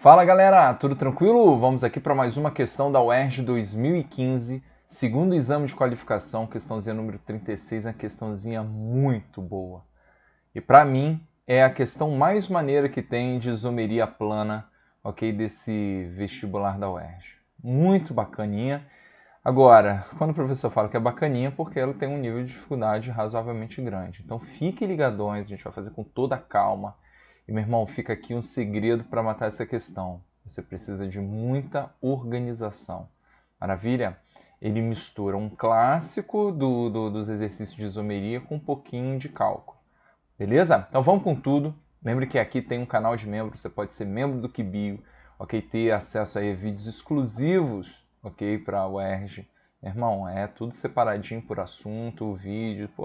Fala galera, tudo tranquilo? Vamos aqui para mais uma questão da UERJ 2015, segundo exame de qualificação, questãozinha número 36, uma questãozinha muito boa. E para mim é a questão mais maneira que tem de isomeria plana, ok, desse vestibular da UERJ. Muito bacaninha. Agora, quando o professor fala que é bacaninha, é porque ela tem um nível de dificuldade razoavelmente grande. Então fiquem ligadões, a gente vai fazer com toda calma e meu irmão, fica aqui um segredo para matar essa questão. Você precisa de muita organização. Maravilha? Ele mistura um clássico do, do, dos exercícios de isomeria com um pouquinho de cálculo. Beleza? Então vamos com tudo. Lembre que aqui tem um canal de membro, você pode ser membro do Kibio, ok? Ter acesso a vídeos exclusivos, ok? Para a ERG. Meu irmão, é tudo separadinho por assunto, vídeo, pô,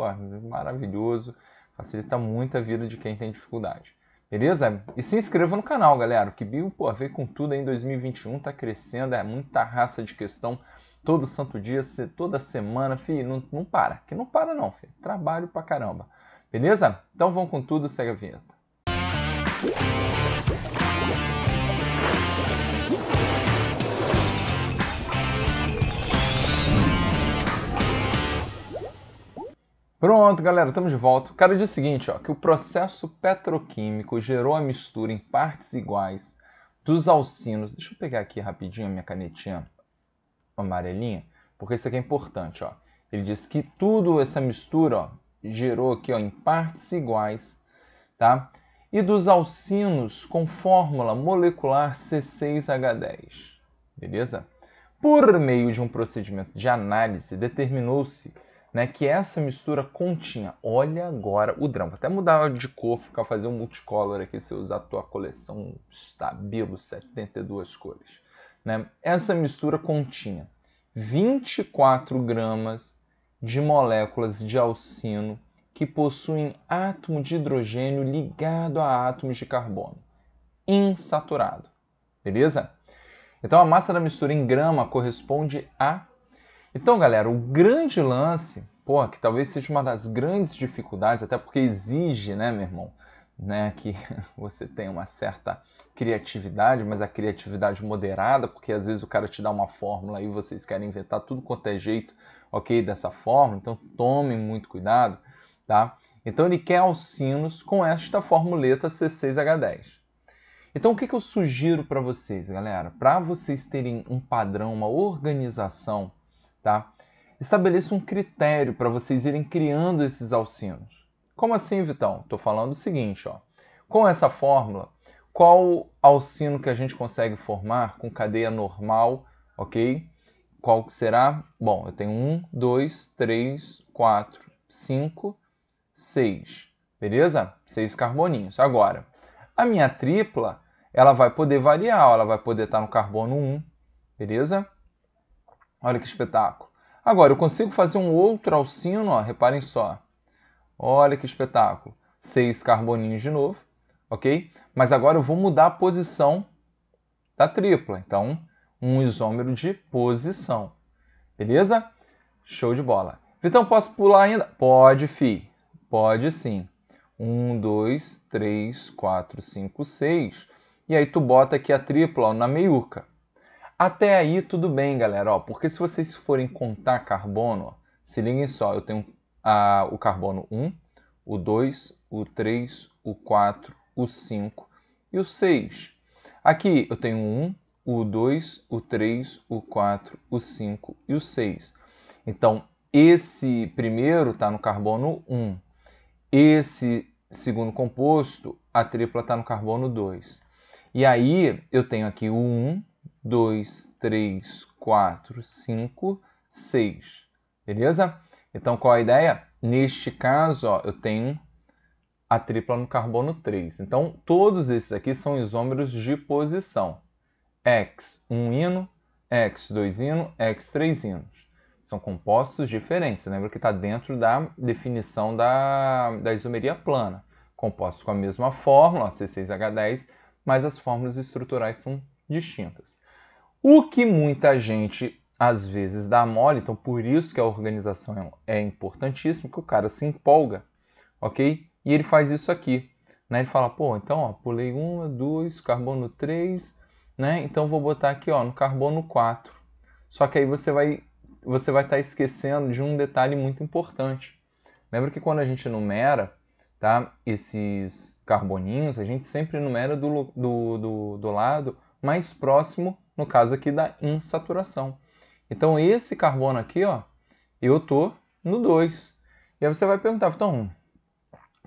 maravilhoso. Facilita muito a vida de quem tem dificuldade. Beleza? E se inscreva no canal, galera. O Kibiu, pô, veio com tudo aí em 2021, tá crescendo, é muita raça de questão todo santo dia, toda semana, filho, não, não para. Que não para não, filho. Trabalho pra caramba. Beleza? Então vamos com tudo, segue a vinheta. Pronto, galera, estamos de volta. Cara, diz o seguinte, ó, que o processo petroquímico gerou a mistura em partes iguais dos alcinos. Deixa eu pegar aqui rapidinho a minha canetinha amarelinha, porque isso aqui é importante, ó. Ele diz que tudo essa mistura, ó, gerou aqui, ó, em partes iguais, tá? E dos alcinos com fórmula molecular C6H10. Beleza? Por meio de um procedimento de análise, determinou-se né, que essa mistura continha. Olha agora o drama. Vou até mudar de cor, ficar fazer um multicolor aqui, se usar a tua coleção estabilo, 72 cores. Né? Essa mistura continha 24 gramas de moléculas de alcino que possuem átomo de hidrogênio ligado a átomos de carbono, insaturado. Beleza? Então a massa da mistura em grama corresponde a então, galera, o grande lance, pô que talvez seja uma das grandes dificuldades, até porque exige, né, meu irmão, né, que você tenha uma certa criatividade, mas a criatividade moderada, porque às vezes o cara te dá uma fórmula e vocês querem inventar tudo quanto é jeito, ok, dessa forma, então tome muito cuidado, tá? Então ele quer alcinos com esta formuleta C6H10. Então o que, que eu sugiro para vocês, galera? Para vocês terem um padrão, uma organização tá? Estabeleça um critério para vocês irem criando esses alcinos. Como assim, Vitão? Estou falando o seguinte, ó. Com essa fórmula, qual alcino que a gente consegue formar com cadeia normal, ok? Qual que será? Bom, eu tenho 1, 2, 3, 4, 5, 6, beleza? 6 carboninhos. Agora, a minha tripla, ela vai poder variar, ela vai poder estar tá no carbono 1, beleza? Olha que espetáculo. Agora, eu consigo fazer um outro alcino, ó, reparem só. Olha que espetáculo. Seis carboninhos de novo, ok? Mas agora eu vou mudar a posição da tripla. Então, um isômero de posição. Beleza? Show de bola. Vitão, posso pular ainda? Pode, fi. Pode sim. Um, dois, três, quatro, cinco, seis. E aí tu bota aqui a tripla ó, na meiuca. Até aí tudo bem, galera. Ó, porque se vocês forem contar carbono, se liguem só, eu tenho ah, o carbono 1, o 2, o 3, o 4, o 5 e o 6. Aqui eu tenho o 1, o 2, o 3, o 4, o 5 e o 6. Então, esse primeiro está no carbono 1. Esse segundo composto, a tripla está no carbono 2. E aí eu tenho aqui o 1, 2, 3, 4, 5, 6. Beleza? Então, qual a ideia? Neste caso, ó, eu tenho a tripla no carbono 3. Então, todos esses aqui são isômeros de posição. X1 hino, X2 hino, X3 hinos. São compostos diferentes. Lembra que está dentro da definição da, da isomeria plana. Compostos com a mesma fórmula, C6H10, mas as fórmulas estruturais são distintas. O que muita gente às vezes dá mole, então por isso que a organização é, é importantíssima, que o cara se empolga, ok? E ele faz isso aqui, né? Ele fala, pô, então, ó, pulei uma, duas, carbono 3, né? Então vou botar aqui, ó, no carbono 4. Só que aí você vai você vai estar tá esquecendo de um detalhe muito importante. Lembra que quando a gente numera, tá, esses carboninhos, a gente sempre numera do, do, do, do lado mais próximo no caso aqui da insaturação. Então esse carbono aqui, ó, eu tô no 2. E aí você vai perguntar, então,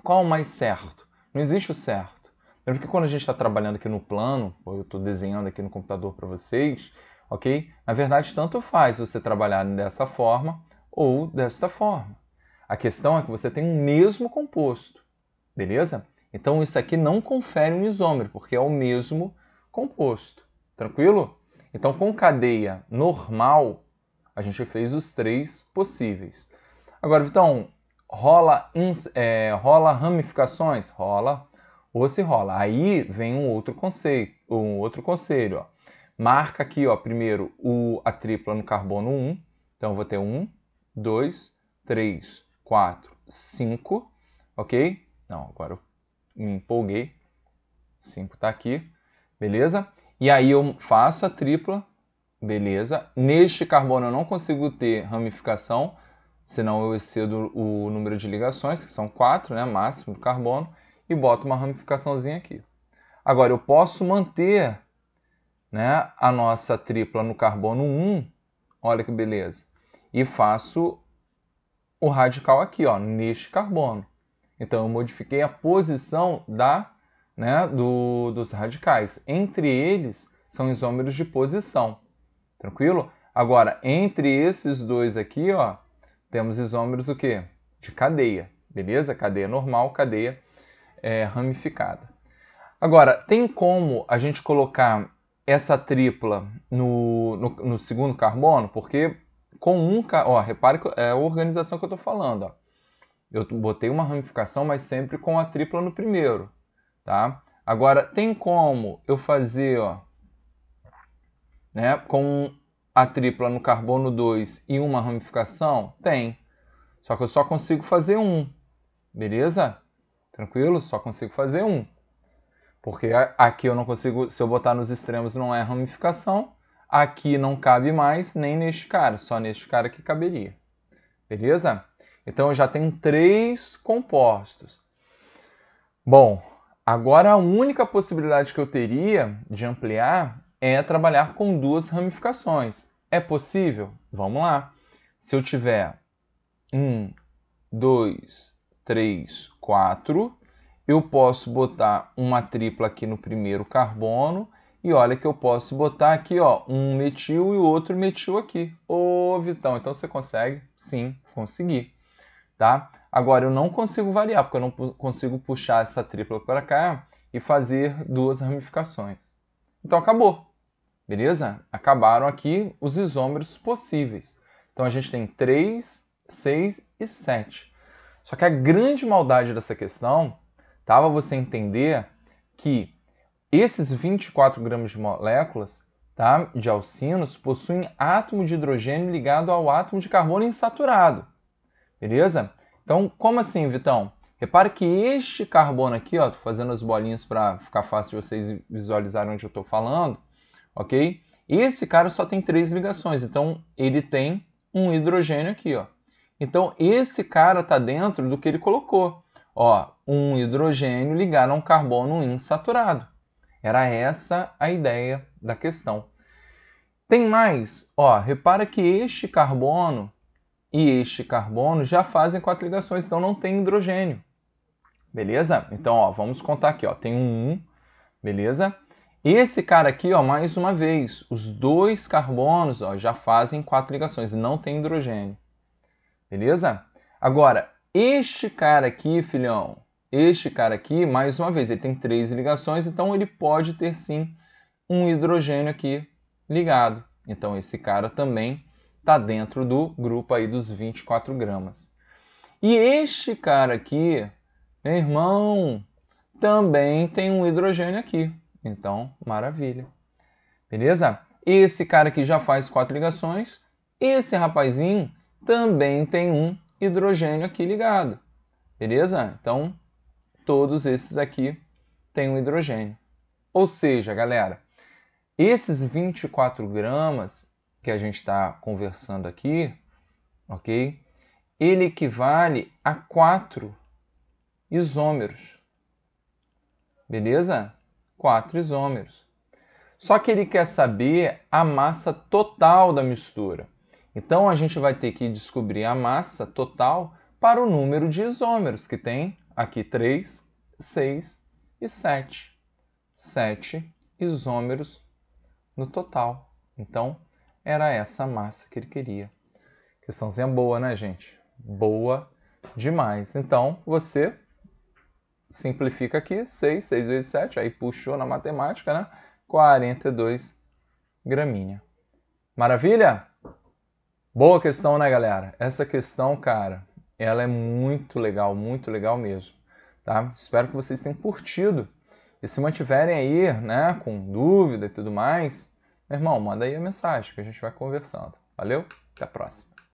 qual o mais certo? Não existe o certo. Lembra que quando a gente está trabalhando aqui no plano, ou eu estou desenhando aqui no computador para vocês, ok? Na verdade, tanto faz você trabalhar dessa forma ou desta forma. A questão é que você tem o mesmo composto, beleza? Então isso aqui não confere um isômero, porque é o mesmo composto. Tranquilo? Então, com cadeia normal, a gente fez os três possíveis. Agora, Vitão, rola, é, rola ramificações? Rola ou se rola. Aí vem um outro conceito, um outro conselho. Ó. Marca aqui, ó, primeiro o, a tripla no carbono 1. Então, eu vou ter 1, 2, 3, 4, 5, ok? Não, agora eu me empolguei. 5 está aqui beleza? E aí eu faço a tripla, beleza? Neste carbono eu não consigo ter ramificação, senão eu excedo o número de ligações, que são 4, né, máximo do carbono, e boto uma ramificaçãozinha aqui. Agora, eu posso manter né, a nossa tripla no carbono 1, olha que beleza, e faço o radical aqui, ó, neste carbono. Então, eu modifiquei a posição da né, do, dos radicais. Entre eles são isômeros de posição, tranquilo? Agora, entre esses dois aqui, ó, temos isômeros o quê? De cadeia, beleza? Cadeia normal, cadeia é, ramificada. Agora, tem como a gente colocar essa tripla no, no, no segundo carbono? Porque com um... Ó, repare que é a organização que eu estou falando, ó. Eu botei uma ramificação, mas sempre com a tripla no primeiro tá? Agora, tem como eu fazer, ó, né, com a tripla no carbono 2 e uma ramificação? Tem. Só que eu só consigo fazer um, beleza? Tranquilo? Só consigo fazer um. Porque aqui eu não consigo, se eu botar nos extremos não é ramificação. Aqui não cabe mais, nem neste cara, só neste cara que caberia. Beleza? Então eu já tenho três compostos. Bom, Agora, a única possibilidade que eu teria de ampliar é trabalhar com duas ramificações. É possível? Vamos lá. Se eu tiver um, dois, três, quatro, eu posso botar uma tripla aqui no primeiro carbono e olha que eu posso botar aqui ó, um metil e o outro metil aqui. Ô, Vitão, então você consegue? Sim, consegui tá? Agora, eu não consigo variar, porque eu não consigo puxar essa tripla para cá e fazer duas ramificações. Então, acabou. Beleza? Acabaram aqui os isômeros possíveis. Então, a gente tem 3, 6 e 7. Só que a grande maldade dessa questão estava tá? você entender que esses 24 gramas de moléculas tá, de alcinos possuem átomo de hidrogênio ligado ao átomo de carbono insaturado. Beleza? Então, como assim, Vitão? Repare que este carbono aqui, ó, tô fazendo as bolinhas para ficar fácil de vocês visualizarem onde eu tô falando, ok? Esse cara só tem três ligações, então ele tem um hidrogênio aqui, ó. Então esse cara tá dentro do que ele colocou, ó, um hidrogênio ligado a um carbono insaturado. Era essa a ideia da questão. Tem mais, ó, repara que este carbono e este carbono já fazem quatro ligações, então não tem hidrogênio. Beleza? Então, ó, vamos contar aqui, ó, tem um 1, beleza? Esse cara aqui, ó, mais uma vez, os dois carbonos, ó, já fazem quatro ligações, não tem hidrogênio. Beleza? Agora, este cara aqui, filhão, este cara aqui, mais uma vez, ele tem três ligações, então ele pode ter sim um hidrogênio aqui ligado. Então esse cara também está dentro do grupo aí dos 24 gramas. E este cara aqui, meu irmão, também tem um hidrogênio aqui. Então, maravilha. Beleza? Esse cara aqui já faz quatro ligações. Esse rapazinho também tem um hidrogênio aqui ligado. Beleza? Então, todos esses aqui têm um hidrogênio. Ou seja, galera, esses 24 gramas que a gente está conversando aqui, ok? Ele equivale a quatro isômeros. Beleza? Quatro isômeros. Só que ele quer saber a massa total da mistura. Então a gente vai ter que descobrir a massa total para o número de isômeros, que tem aqui 3, 6 e 7. 7 isômeros no total. Então, era essa massa que ele queria. Questãozinha boa, né, gente? Boa demais. Então, você simplifica aqui, 6, 6 vezes 7, aí puxou na matemática, né? 42 graminha. Maravilha? Boa questão, né, galera? Essa questão, cara, ela é muito legal, muito legal mesmo, tá? Espero que vocês tenham curtido. E se mantiverem aí, né, com dúvida e tudo mais, meu irmão, manda aí a mensagem que a gente vai conversando. Valeu? Até a próxima.